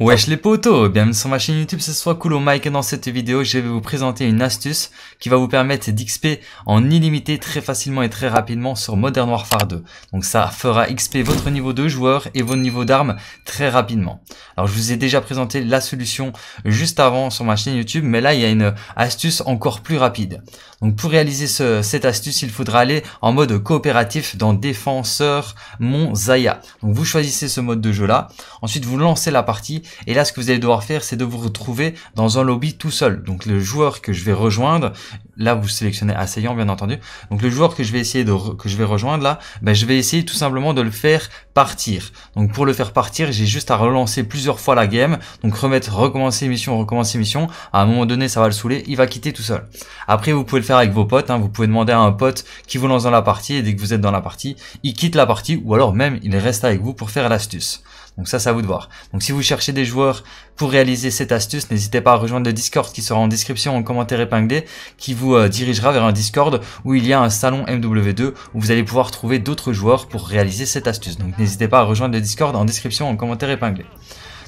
Wesh les potos, bienvenue sur ma chaîne YouTube, ce soit Cool au mic dans cette vidéo je vais vous présenter une astuce qui va vous permettre d'XP en illimité très facilement et très rapidement sur Modern Warfare 2. Donc ça fera XP votre niveau de joueur et vos niveaux d'armes très rapidement. Alors je vous ai déjà présenté la solution juste avant sur ma chaîne YouTube, mais là il y a une astuce encore plus rapide. Donc pour réaliser cette astuce, il faudra aller en mode coopératif dans Défenseur Mon Donc vous choisissez ce mode de jeu là, ensuite vous lancez la partie et là, ce que vous allez devoir faire, c'est de vous retrouver dans un lobby tout seul. Donc le joueur que je vais rejoindre, là vous sélectionnez assaillant bien entendu. Donc le joueur que je vais essayer de que je vais rejoindre là, ben, je vais essayer tout simplement de le faire partir. Donc pour le faire partir, j'ai juste à relancer plusieurs fois la game. Donc remettre, recommencer mission, recommencer mission. À un moment donné, ça va le saouler, il va quitter tout seul. Après, vous pouvez le faire avec vos potes. Hein. Vous pouvez demander à un pote qui vous lance dans la partie et dès que vous êtes dans la partie, il quitte la partie ou alors même il reste avec vous pour faire l'astuce. Donc ça, c'est à vous de voir. Donc si vous cherchez des joueurs pour réaliser cette astuce, n'hésitez pas à rejoindre le Discord qui sera en description, en commentaire épinglé, qui vous euh, dirigera vers un Discord où il y a un salon MW2 où vous allez pouvoir trouver d'autres joueurs pour réaliser cette astuce. Donc n'hésitez pas à rejoindre le Discord en description, en commentaire épinglé.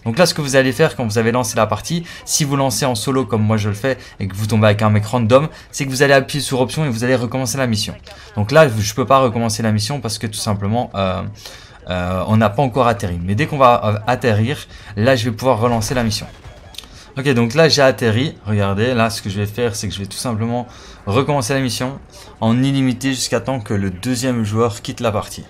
Donc là, ce que vous allez faire quand vous avez lancé la partie, si vous lancez en solo comme moi je le fais et que vous tombez avec un mec random, c'est que vous allez appuyer sur option et vous allez recommencer la mission. Donc là, je peux pas recommencer la mission parce que tout simplement, euh, euh, on n'a pas encore atterri. Mais dès qu'on va euh, atterrir, là, je vais pouvoir relancer la mission. Ok, donc là, j'ai atterri. Regardez, là, ce que je vais faire, c'est que je vais tout simplement recommencer la mission en illimité jusqu'à temps que le deuxième joueur quitte la partie.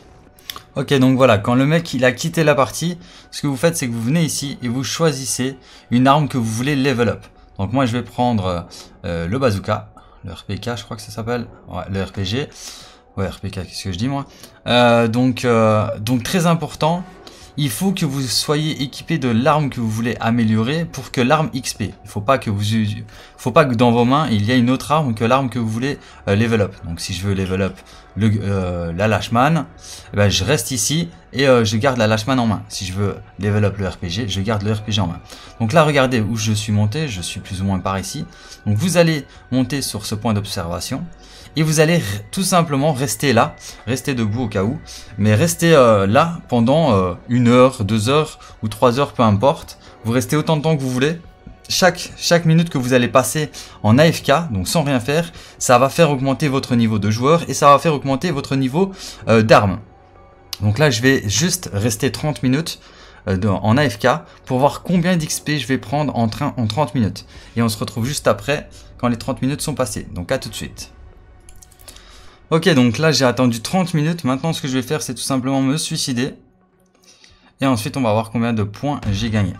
Ok, donc voilà, quand le mec il a quitté la partie, ce que vous faites, c'est que vous venez ici et vous choisissez une arme que vous voulez level up. Donc moi, je vais prendre euh, le bazooka, le RPK, je crois que ça s'appelle, ouais, le RPG. Ouais, RPK, qu'est-ce que je dis moi euh, donc, euh, donc très important, il faut que vous soyez équipé de l'arme que vous voulez améliorer pour que l'arme XP. Il faut pas que vous, faut pas que dans vos mains il y ait une autre arme que l'arme que vous voulez euh, level up. Donc si je veux level up le, la lashman, eh ben, je reste ici et euh, je garde la lashman en main. Si je veux développer le RPG, je garde le RPG en main. Donc là, regardez où je suis monté, je suis plus ou moins par ici. Donc vous allez monter sur ce point d'observation et vous allez tout simplement rester là, rester debout au cas où, mais rester euh, là pendant euh, une heure, deux heures ou trois heures, peu importe. Vous restez autant de temps que vous voulez. Chaque, chaque minute que vous allez passer en AFK, donc sans rien faire, ça va faire augmenter votre niveau de joueur et ça va faire augmenter votre niveau d'armes. Donc là, je vais juste rester 30 minutes euh, en AFK pour voir combien d'XP je vais prendre en, train, en 30 minutes. Et on se retrouve juste après quand les 30 minutes sont passées. Donc à tout de suite. Ok, donc là j'ai attendu 30 minutes. Maintenant ce que je vais faire c'est tout simplement me suicider. Et ensuite on va voir combien de points j'ai gagné.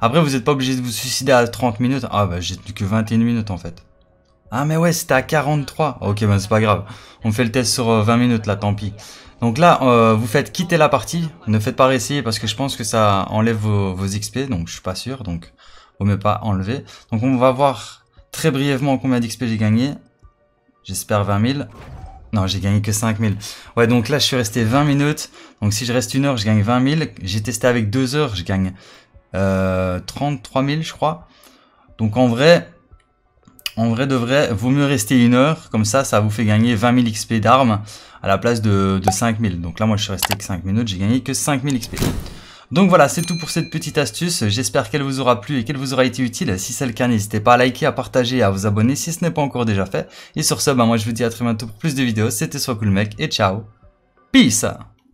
Après vous n'êtes pas obligé de vous suicider à 30 minutes. Ah bah j'ai tenu que 21 minutes en fait. Ah mais ouais c'était à 43. Ok bah c'est pas grave. On fait le test sur 20 euh, minutes là tant pis. Donc là, euh, vous faites quitter la partie. Ne faites pas réessayer parce que je pense que ça enlève vos, XP. Donc je suis pas sûr. Donc vaut mieux pas enlever. Donc on va voir très brièvement combien d'XP j'ai gagné. J'espère 20 000. Non, j'ai gagné que 5 000. Ouais, donc là, je suis resté 20 minutes. Donc si je reste une heure, je gagne 20 000. J'ai testé avec deux heures, je gagne euh, 33 000, je crois. Donc en vrai, en vrai de vrai, vaut mieux rester une heure, comme ça, ça vous fait gagner 20 000 XP d'armes à la place de, de 5 000. Donc là, moi, je suis resté que 5 minutes, j'ai gagné que 5 000 XP. Donc voilà, c'est tout pour cette petite astuce. J'espère qu'elle vous aura plu et qu'elle vous aura été utile. Si c'est le cas, n'hésitez pas à liker, à partager et à vous abonner si ce n'est pas encore déjà fait. Et sur ce, bah, moi, je vous dis à très bientôt pour plus de vidéos. C'était Soit Cool Mec et ciao. Peace